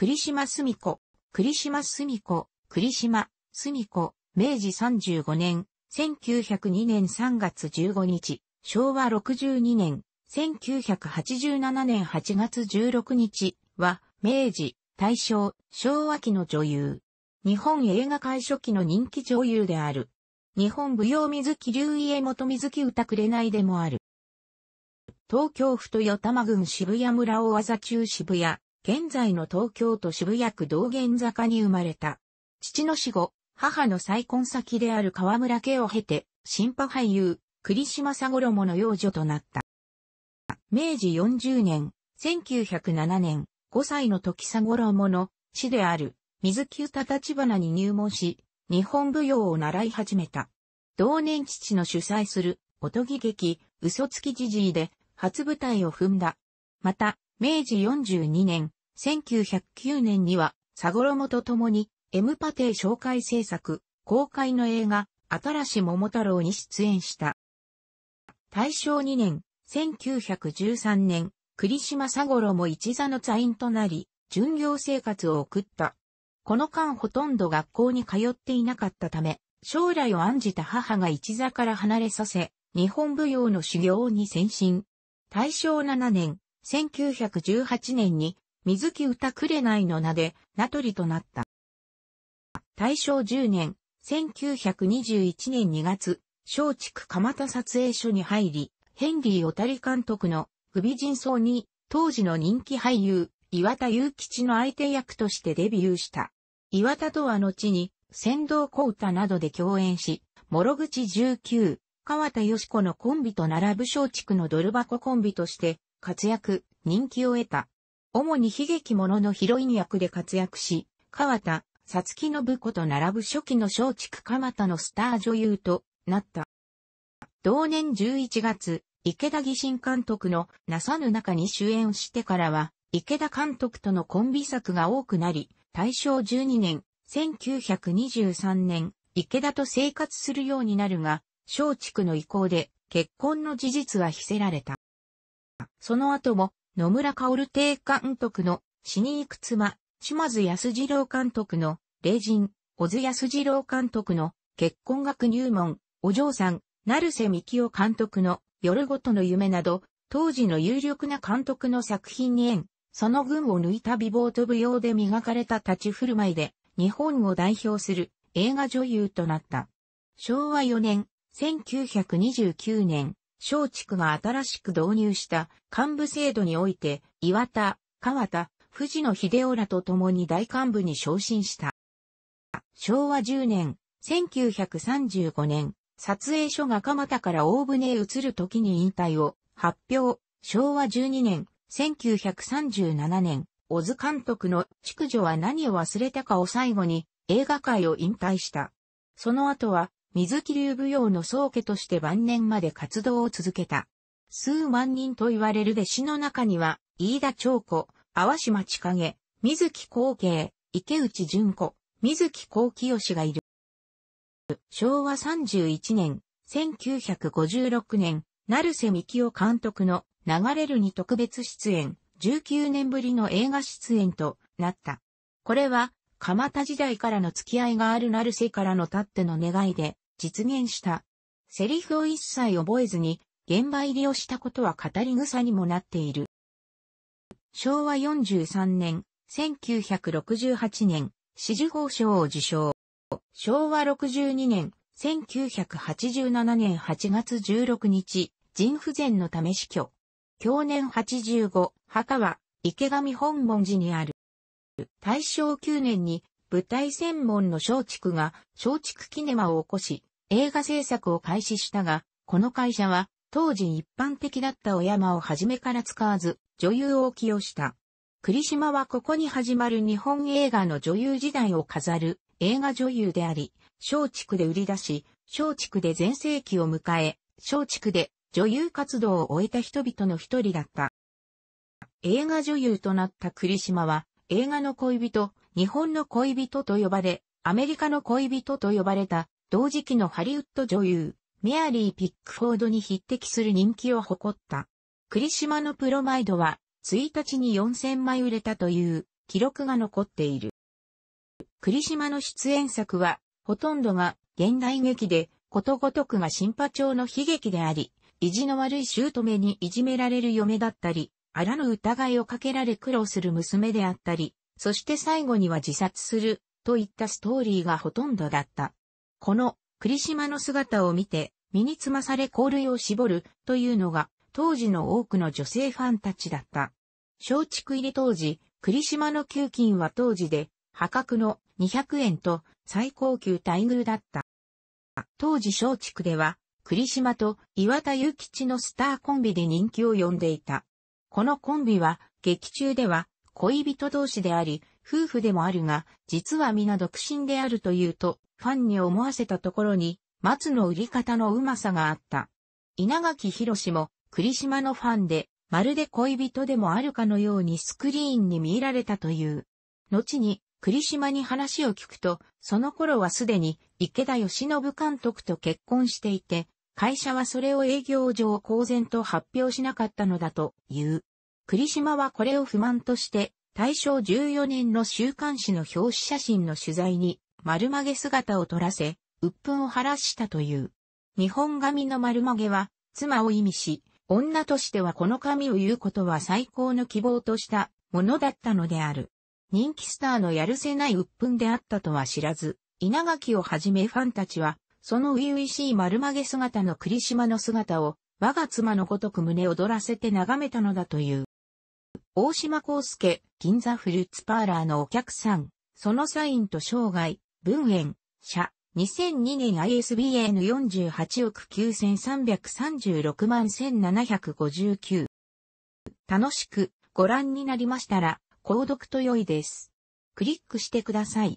栗島み子、栗島み子、栗島み子、明治35年、1902年3月15日、昭和62年、1987年8月16日は、明治、大正、昭和期の女優。日本映画界初期の人気女優である。日本舞踊水木竜家元水木歌くれないでもある。東京府豊玉郡渋谷村大技中渋谷、現在の東京都渋谷区道玄坂に生まれた。父の死後、母の再婚先である河村家を経て、新派俳優、栗島佐五郎の養女となった。明治40年、1907年、5歳の時佐五郎の死である水木歌立花に入門し、日本舞踊を習い始めた。同年父の主催する、おとぎ劇、嘘つきじじいで、初舞台を踏んだ。また、明治42年、1909年には、サゴロモと共に、エムパテ紹介制作、公開の映画、新し桃太郎に出演した。大正2年、1913年、栗島サゴロも一座の座員となり、巡業生活を送った。この間ほとんど学校に通っていなかったため、将来を案じた母が一座から離れさせ、日本舞踊の修行に先進。大正7年、1918年に水木歌紅の名で、名取となった。大正10年、1921年2月、松竹蒲田撮影所に入り、ヘンリー・オタリ監督のグビ人相に、当時の人気俳優、岩田祐吉の相手役としてデビューした。岩田とは後に、仙道小唄などで共演し、諸口19、川田よ子のコンビと並ぶ松竹のドル箱コンビとして、活躍、人気を得た。主に悲劇者ののヒロイン役で活躍し、川田、さつきの部子と並ぶ初期の松竹蒲田のスター女優となった。同年11月、池田義新監督のなさぬ中に主演してからは、池田監督とのコンビ作が多くなり、大正12年、1923年、池田と生活するようになるが、松竹の意向で結婚の事実は伏せられた。その後も野村薫帝監督の死に行く妻、島津安二郎監督の霊人、小津安二郎監督の結婚学入門、お嬢さん、成瀬幹夫監督の夜ごとの夢など、当時の有力な監督の作品に縁、その群を抜いた美貌と舞踊で磨かれた立ち振る舞いで、日本を代表する映画女優となった。昭和4年、1929年、松竹が新しく導入した幹部制度において、岩田、川田、藤野秀夫らと共に大幹部に昇進した。昭和10年、1935年、撮影所が蒲田から大船へ移る時に引退を発表。昭和12年、1937年、小津監督の畜女は何を忘れたかを最後に映画界を引退した。その後は水木流舞踊の宗家として晩年まで活動を続けた。数万人と言われる弟子の中には、飯田長子、淡島千景、水木光景、池内淳子、水木光清がいる。昭和31年、1956年、成瀬幹夫監督の流れるに特別出演、19年ぶりの映画出演となった。これは、蒲田時代からの付き合いがある成瀬からのたっての願いで、実現した。セリフを一切覚えずに、現場入りをしたことは語り草にもなっている。昭和43年、1968年、四字法賞を受賞。昭和62年、1987年8月16日、腎不全のため死去。去年85、墓は池上本門寺にある。大正9年に舞台専門の松竹が松竹キネマを起こし、映画制作を開始したが、この会社は当時一般的だった小山を初めから使わず、女優を起用した。栗島はここに始まる日本映画の女優時代を飾る映画女優であり、松竹で売り出し、松竹で全盛期を迎え、松竹で女優活動を終えた人々の一人だった。映画女優となった栗島は、映画の恋人、日本の恋人と呼ばれ、アメリカの恋人と呼ばれた同時期のハリウッド女優、メアリー・ピックフォードに匹敵する人気を誇った。クリシマのプロマイドは、1日に4000枚売れたという記録が残っている。クリシマの出演作は、ほとんどが現代劇で、ことごとくが審判長の悲劇であり、意地の悪い姑にいじめられる嫁だったり、あらぬ疑いをかけられ苦労する娘であったり、そして最後には自殺する、といったストーリーがほとんどだった。この、栗島の姿を見て、身につまされ香類を絞るというのが、当時の多くの女性ファンたちだった。松竹入り当時、栗島の給金は当時で、破格の200円と最高級待遇だった。当時松竹では、栗島と岩田祐吉のスターコンビで人気を呼んでいた。このコンビは、劇中では、恋人同士であり、夫婦でもあるが、実は皆独身であるというと、ファンに思わせたところに、松の売り方のうまさがあった。稲垣博も、栗島のファンで、まるで恋人でもあるかのようにスクリーンに見入られたという。後に、栗島に話を聞くと、その頃はすでに池田義信監督と結婚していて、会社はそれを営業上公然と発表しなかったのだという。栗島はこれを不満として、大正14年の週刊誌の表紙写真の取材に丸曲げ姿を取らせ、鬱憤を晴らしたという。日本髪の丸曲げは、妻を意味し、女としてはこの髪を言うことは最高の希望としたものだったのである。人気スターのやるせない鬱憤であったとは知らず、稲垣をはじめファンたちは、その初々しい丸曲げ姿の栗島の姿を、我が妻のごとく胸躍らせて眺めたのだという。大島康介、銀座フルーツパーラーのお客さん、そのサインと生涯、文園、社、2002年 ISBN 48億9336万1759。楽しくご覧になりましたら、購読と良いです。クリックしてください。